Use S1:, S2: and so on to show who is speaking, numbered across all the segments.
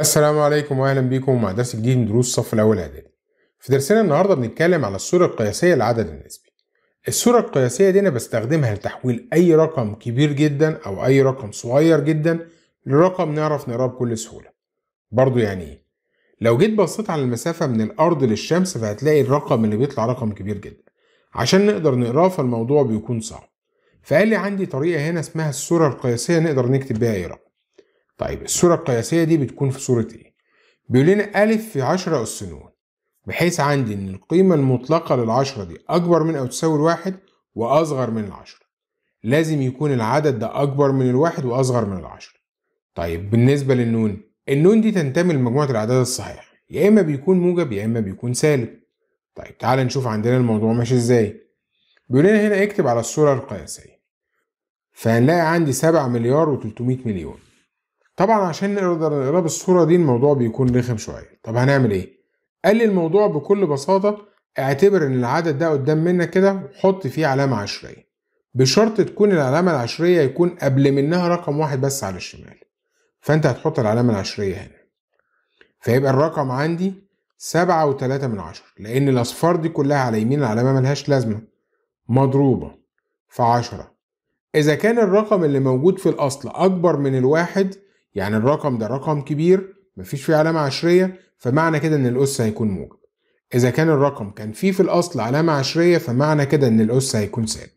S1: السلام عليكم واهلا بيكم مع درس جديد من دروس الصف الاول اعدادي في درسنا النهارده بنتكلم على الصوره القياسيه للعدد النسبي الصوره القياسيه دي انا بستخدمها لتحويل اي رقم كبير جدا او اي رقم صغير جدا لرقم نعرف نقراه بكل سهوله برضو يعني ايه لو جيت بصيت على المسافه من الارض للشمس فهتلاقي الرقم اللي بيطلع رقم كبير جدا عشان نقدر نقراه فالموضوع بيكون صعب فقال لي عندي طريقه هنا اسمها الصوره القياسيه نقدر نكتب بيها اي رقم طيب الصورة القياسية دي بتكون في صورة ايه؟ بيقول لنا أ في 10 أس ن بحيث عندي إن القيمة المطلقة للعشرة دي أكبر من أو تساوي الواحد وأصغر من العشرة لازم يكون العدد ده أكبر من الواحد وأصغر من العشرة طيب بالنسبة للنون النون دي تنتمي لمجموعة الأعداد الصحيحة يا إما بيكون موجب يا إما بيكون سالب طيب تعال نشوف عندنا الموضوع ماشي إزاي بيقول لنا هنا اكتب على الصورة القياسية فهنلاقي عندي 7 مليار و300 مليون طبعا عشان نقدر نقرا بالصوره دي الموضوع بيكون رخم شويه طب هنعمل ايه قال لي الموضوع بكل بساطه اعتبر ان العدد ده قدام منك كده وحط فيه علامه عشريه بشرط تكون العلامه العشريه يكون قبل منها رقم واحد بس على الشمال فانت هتحط العلامه العشريه هنا فيبقى الرقم عندي سبعة وتلاتة من عشرة لأن الأصفار دي كلها على يمين العلامة ملهاش لازمة مضروبة في عشرة إذا كان الرقم اللي موجود في الأصل أكبر من الواحد يعني الرقم ده رقم كبير مفيش فيه علامة عشرية فمعنى كده إن الأس هيكون موجب إذا كان الرقم كان فيه في الأصل علامة عشرية فمعنى كده إن الأس هيكون سالب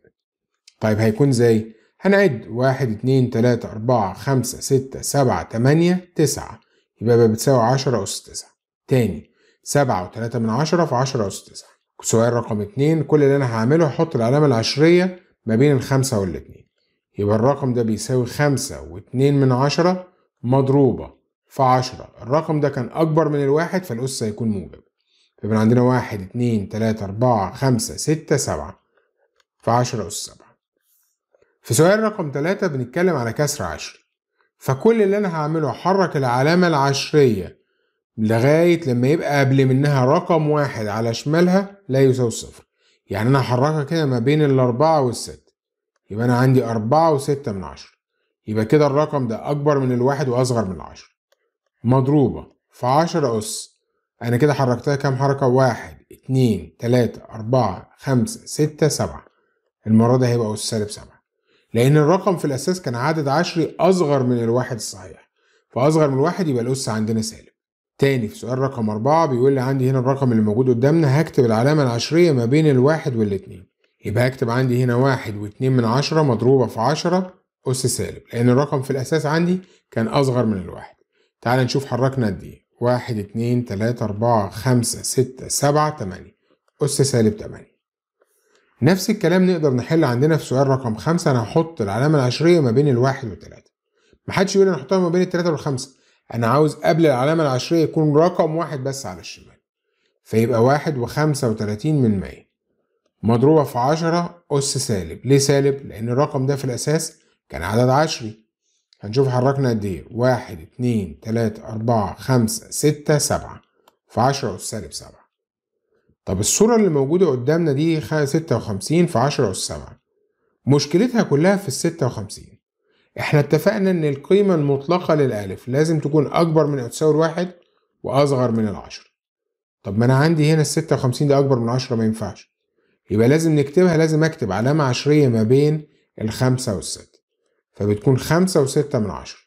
S1: طيب هيكون إزاي؟ هنعد واحد اتنين تلاتة أربعة خمسة ستة سبعة تمانية تسعة يبقى بقى بتساوي عشرة أس تسعة تاني سبعة وتلاتة من عشرة في عشرة أس تسعة سؤال رقم اتنين كل اللي أنا هعمله هحط العلامة العشرية ما بين الخمسة والاتنين يبقى الرقم ده بيساوي خمسة واتنين من عشرة مضروبة في عشرة الرقم ده كان أكبر من الواحد فالأس هيكون موجب يبقى عندنا واحد اتنين تلاتة أربعة خمسة ستة سبعة في عشرة أس سبعة في سؤال رقم تلاتة بنتكلم على كسر عشري فكل اللي أنا هعمله هحرك العلامة العشرية لغاية لما يبقى قبل منها رقم واحد على شمالها لا يساوي صفر يعني أنا هحركها كده ما بين الأربعة والستة يبقى أنا عندي أربعة وستة من عشرة يبقى كده الرقم ده أكبر من الواحد وأصغر من العشرة مضروبة في عشرة أس أنا كده حركتها كام حركة واحد اتنين تلاتة أربعة خمسة ستة سبعة المرة ده هيبقى أس سالب سبعة لأن الرقم في الأساس كان عدد عشري أصغر من الواحد الصحيح فأصغر من الواحد يبقى الأس عندنا سالب تاني في سؤال رقم أربعة بيقول لي عندي هنا الرقم اللي موجود قدامنا هكتب العلامة العشرية ما بين الواحد والاتنين يبقى هكتب عندي هنا واحد واتنين من عشرة مضروبة في عشرة أس سالب لأن الرقم في الأساس عندي كان أصغر من الواحد تعال نشوف حركنا قد إيه واحد اتنين تلاتة أربعة خمسة ستة سبعة تمانية أس سالب تمانية نفس الكلام نقدر نحل عندنا في سؤال رقم خمسة أنا هحط العلامة العشرية ما بين الواحد والتلاتة محدش يقول أنا هحطها ما بين التلاتة والخمسة أنا عاوز قبل العلامة العشرية يكون رقم واحد بس على الشمال فيبقى واحد وخمسة وتلاتين من مية مضروبة في عشرة أس سالب ليه سالب؟ لأن الرقم ده في الأساس كان عدد عشري هنشوف حركنا قد ايه واحد اتنين تلاتة أربعة خمسة ستة سبعة في عشرة أس سالب سبعة طب الصورة اللي موجودة قدامنا دي ستة وخمسين في عشرة أس سبعة مشكلتها كلها في الستة وخمسين احنا اتفقنا ان القيمة المطلقة للألف لازم تكون أكبر من أو تساوي واحد وأصغر من العشرة طب ما أنا عندي هنا الستة وخمسين ده أكبر من عشرة ما ينفعش يبقى لازم نكتبها لازم أكتب علامة عشرية ما بين الخمسة والستة فبتكون خمسة وستة من عشرة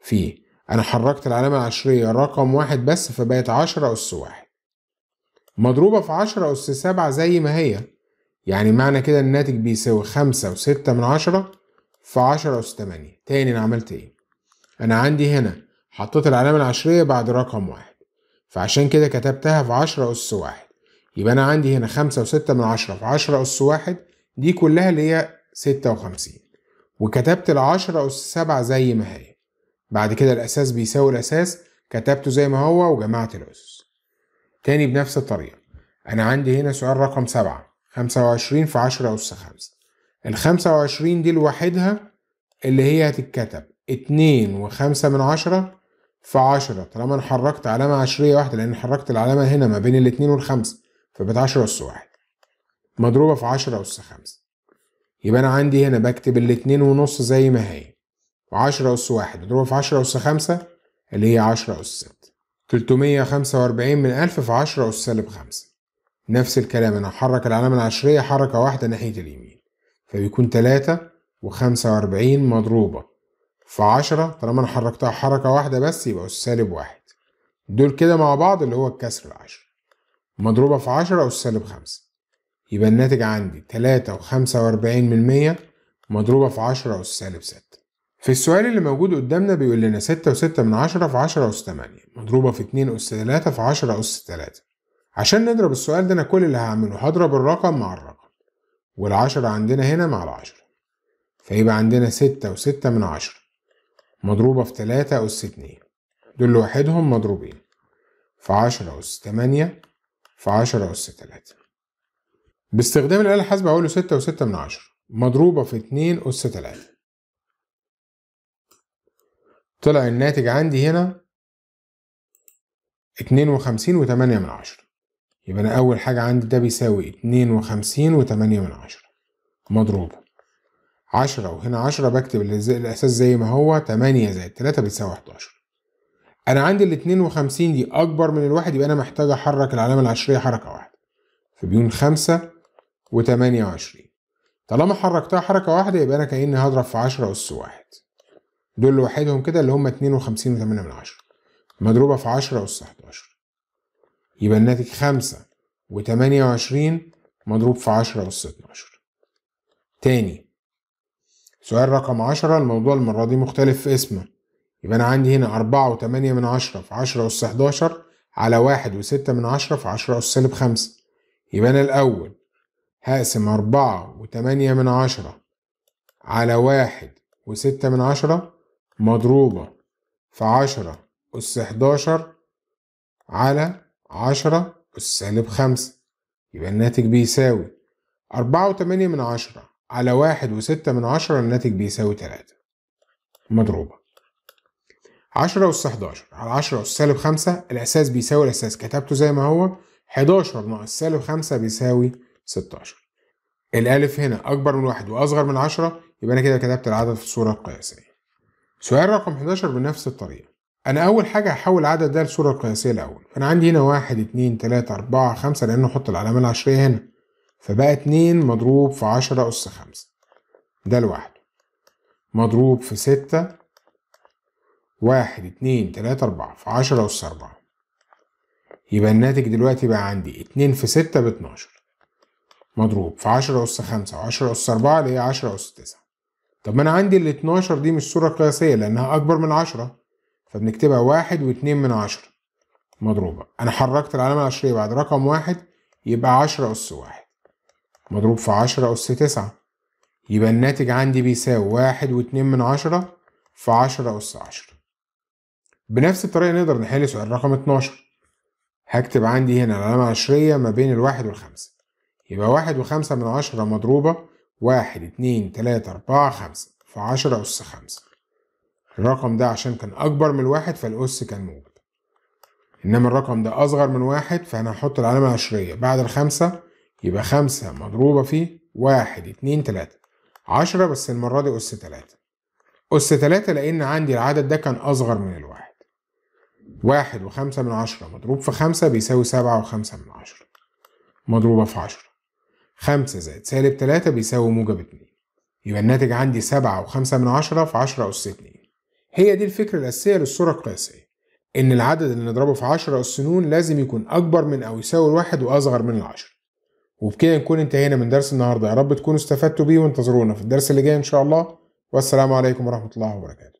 S1: فيه أنا حركت العلامة العشرية رقم واحد بس فبقت عشرة أس واحد مضروبة في عشرة أس سبعة زي ما هي يعني معنى كده الناتج بيساوي خمسة وستة من عشرة في عشرة أس تمانية تاني أنا عملت إيه؟ أنا عندي هنا حطيت العلامة العشرية بعد رقم واحد فعشان كده كتبتها في عشرة أس واحد يبقى أنا عندي هنا خمسة وستة من عشرة في عشرة أس واحد دي كلها اللي هي ستة وخمسين وكتبت العشرة أس سبعة زي ما هي بعد كده الأساس بيساوي الأساس كتبته زي ما هو وجمعت الأسس تاني بنفس الطريقة أنا عندي هنا سؤال رقم سبعة خمسة وعشرين في عشرة أس خمسة الخمسة وعشرين دي لوحدها اللي هي هتتكتب اتنين وخمسة من عشرة في عشرة طالما أنا حركت علامة عشرية واحدة لأن حركت العلامة هنا ما بين الاتنين والخمسة فبقت عشرة أس واحد مضروبة في عشرة أس خمسة يبقى انا عندي هنا بكتب الاتنين ونص زي ما هي وعشرة أس واحد اضربها في عشرة أس خمسة اللي هي عشرة أس ست تلتمية خمسة وأربعين من ألف في عشرة أس سالب خمسة نفس الكلام أنا هحرك العلامة العشرية حركة واحدة ناحية اليمين فبيكون تلاتة وخمسة وأربعين مضروبة في عشرة طالما أنا حركتها حركة واحدة بس يبقى أس سالب واحد دول كده مع بعض اللي هو الكسر العشرة مضروبة في عشرة أس سالب خمسة يبقى الناتج عندي تلاتة وخمسة وأربعين من مية مضروبة في عشرة أس سالب ستة في السؤال اللي موجود قدامنا بيقول لنا ستة وستة من عشرة في عشرة أس تمانية مضروبة في اتنين أس تلاتة في عشرة أس تلاتة عشان نضرب السؤال ده أنا كل اللي هعمله هضرب الرقم مع الرقم والعشرة عندنا هنا مع العشرة فيبقى عندنا ستة وستة من عشرة مضروبة في تلاتة أس اتنين دول لوحدهم مضروبين في عشرة أس تمانية في عشرة أس تلاتة باستخدام الآلة الحاسبة هقول له ستة وستة من عشرة مضروبة في اتنين أس تلاتة طلع الناتج عندي هنا اتنين وخمسين وتمانية من عشرة يبقى أنا أول حاجة عندي ده بيساوي اتنين وخمسين وتمانية من عشرة مضروبة عشرة وهنا عشرة بكتب الأساس زي ما هو تمانية زائد تلاتة بتساوي حداشر أنا عندي الاتنين وخمسين دي أكبر من الواحد يبقى أنا محتاج أحرك العلامة العشرية حركة واحدة فبيون خمسة و28 طالما حركتها حركة واحدة يبقى أنا كأني هضرب في 10 أس واحد دول لوحدهم كده اللي هم 52 و8 من 10 مضروبة في 10 أس 11 يبقى الناتج 5 و28 مضروب في 10 أس 12 تاني سؤال رقم 10 الموضوع المرة دي مختلف في اسمه يبقى أنا عندي هنا 4 و8 من 10 في 10 أس 11 على 1 و6 من 10 في 10 أس سالب 5 يبقى أنا الأول هقسم أربعة وتمانية من عشرة على واحد وستة من عشرة مضروبة في عشرة أس حداشر على عشرة أس سالب خمسة يبقى الناتج بيساوي أربعة وتمانية من عشرة على واحد وستة من عشرة الناتج بيساوي تلاتة مضروبة عشرة أس حداشر على عشرة أس سالب خمسة الأساس بيساوي الأساس كتبته زي ما هو حداشر ناقص سالب خمسة بيساوي 16 الألف هنا أكبر من واحد وأصغر من 10 يبقى أنا كده كتبت العدد في الصورة القياسية سؤال رقم 11 بنفس الطريقة أنا أول حاجة هحول العدد ده للصورة القياسية الأول فأنا عندي هنا 1 2 3 4 5 لانه أحط العلامة العشرية هنا فبقى 2 مضروب في 10 أس 5 ده لوحده مضروب في 6 1 2 3 4 في 10 أس 4 يبقى الناتج دلوقتي بقى عندي 2 في 6 ب 12 مضروب في 10 أس 5 و10 أس 4 اللي هي 10 أس 9 طب ما أنا عندي ال 12 دي مش صورة قياسية لأنها أكبر من 10 فبنكتبها 1 و2 من 10 مضروبة أنا حركت العلامة العشرية بعد رقم 1 يبقى 10 أس 1 مضروب في 10 أس 9 يبقى الناتج عندي بيساوي 1 و2 من 10 في 10 أس 10 بنفس الطريقة نقدر نحل سؤال رقم 12 هكتب عندي هنا العلامة العشرية ما بين الواحد والخمسة يبقى واحد وخمسة من عشرة مضروبة واحد اتنين تلاتة أربعة خمسة في عشرة أس خمسة الرقم ده عشان كان أكبر من واحد فالأس كان موجب إنما الرقم ده أصغر من واحد فأنا هحط العلامة العشرية بعد الخمسة يبقى خمسة مضروبة في واحد اتنين تلاتة عشرة بس المرة دي أس تلاتة أس تلاتة لأن عندي العدد ده كان أصغر من الواحد واحد وخمسة من عشرة مضروب في خمسة بيساوي سبعة وخمسة من عشرة مضروبة في عشرة 5 زائد سالب 3 بيساوي موجب 2 يبقى الناتج عندي 7 و5 من 10 في 10 أس 2 هي دي الفكرة الأساسية للصورة القياسية إن العدد اللي نضربه في 10 أس نون لازم يكون أكبر من أو يساوي الواحد وأصغر من العشرة وبكده نكون انتهينا من درس النهاردة يا رب تكونوا استفدتوا بيه وانتظرونا في الدرس اللي جاي إن شاء الله والسلام عليكم ورحمة الله وبركاته